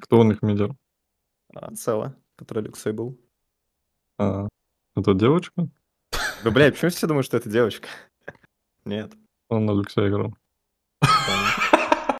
Кто он их мидер? А, Цела, который люксой был. А, это девочка? Да, блядь, почему все думают, что это девочка? Нет. Он на люксе играл. Понятно.